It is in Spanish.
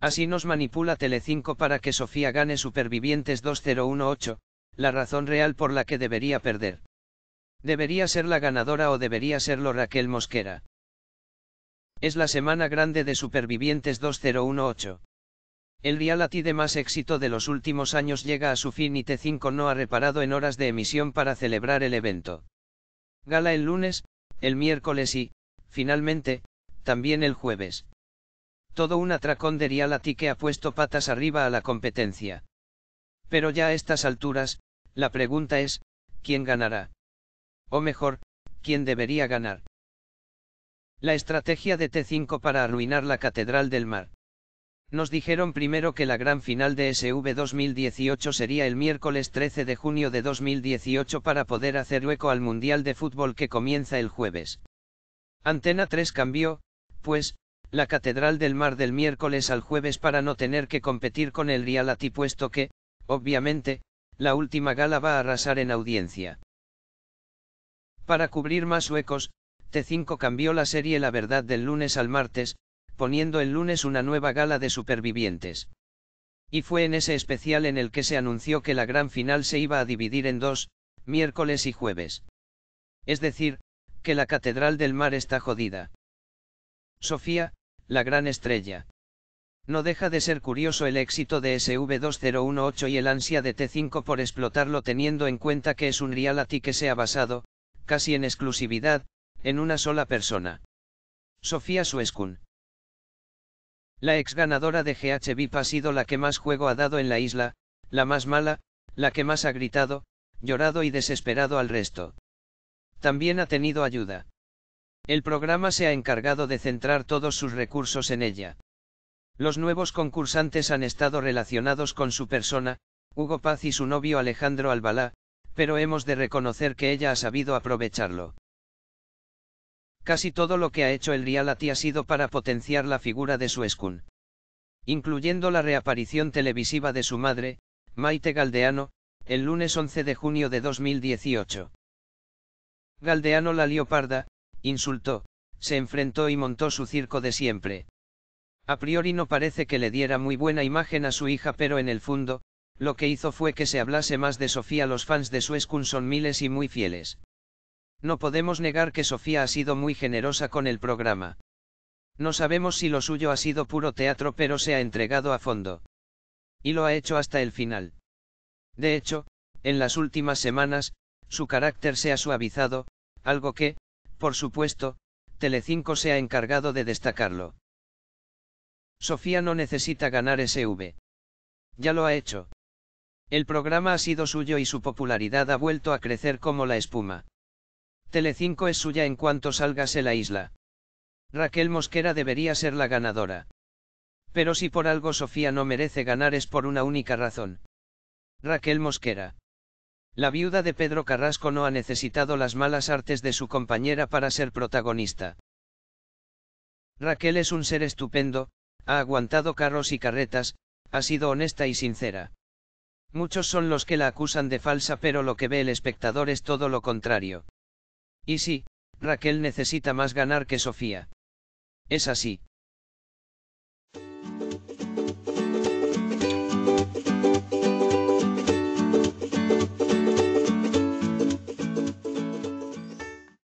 Así nos manipula Telecinco para que Sofía gane Supervivientes 2018, la razón real por la que debería perder. Debería ser la ganadora o debería serlo Raquel Mosquera. Es la semana grande de Supervivientes 2018. El reality de más éxito de los últimos años llega a su fin y T5 no ha reparado en horas de emisión para celebrar el evento. Gala el lunes, el miércoles y, finalmente, también el jueves. Todo un atracón de Rialati que ha puesto patas arriba a la competencia. Pero ya a estas alturas, la pregunta es, ¿quién ganará? O mejor, ¿quién debería ganar? La estrategia de T5 para arruinar la Catedral del Mar. Nos dijeron primero que la gran final de SV 2018 sería el miércoles 13 de junio de 2018 para poder hacer hueco al Mundial de Fútbol que comienza el jueves. Antena 3 cambió, pues, la Catedral del Mar del miércoles al jueves para no tener que competir con el reality puesto que, obviamente, la última gala va a arrasar en audiencia. Para cubrir más huecos, T5 cambió la serie La Verdad del lunes al martes, poniendo el lunes una nueva gala de supervivientes. Y fue en ese especial en el que se anunció que la gran final se iba a dividir en dos, miércoles y jueves. Es decir, que la Catedral del Mar está jodida. Sofía, la gran estrella. No deja de ser curioso el éxito de SV2018 y el ansia de T5 por explotarlo teniendo en cuenta que es un reality que se ha basado, casi en exclusividad, en una sola persona. Sofía Sueskun. La ex ganadora de GH VIP ha sido la que más juego ha dado en la isla, la más mala, la que más ha gritado, llorado y desesperado al resto. También ha tenido ayuda. El programa se ha encargado de centrar todos sus recursos en ella. Los nuevos concursantes han estado relacionados con su persona, Hugo Paz y su novio Alejandro Albalá, pero hemos de reconocer que ella ha sabido aprovecharlo. Casi todo lo que ha hecho el reality ha sido para potenciar la figura de su escun. Incluyendo la reaparición televisiva de su madre, Maite Galdeano, el lunes 11 de junio de 2018. Galdeano la Leoparda, insultó, se enfrentó y montó su circo de siempre. A priori no parece que le diera muy buena imagen a su hija, pero en el fondo, lo que hizo fue que se hablase más de Sofía. Los fans de Suescun son miles y muy fieles. No podemos negar que Sofía ha sido muy generosa con el programa. No sabemos si lo suyo ha sido puro teatro, pero se ha entregado a fondo. Y lo ha hecho hasta el final. De hecho, en las últimas semanas, su carácter se ha suavizado, algo que, por supuesto, Telecinco se ha encargado de destacarlo. Sofía no necesita ganar SV. Ya lo ha hecho. El programa ha sido suyo y su popularidad ha vuelto a crecer como la espuma. Telecinco es suya en cuanto salgase la isla. Raquel Mosquera debería ser la ganadora. Pero si por algo Sofía no merece ganar es por una única razón. Raquel Mosquera. La viuda de Pedro Carrasco no ha necesitado las malas artes de su compañera para ser protagonista. Raquel es un ser estupendo, ha aguantado carros y carretas, ha sido honesta y sincera. Muchos son los que la acusan de falsa pero lo que ve el espectador es todo lo contrario. Y sí, Raquel necesita más ganar que Sofía. Es así.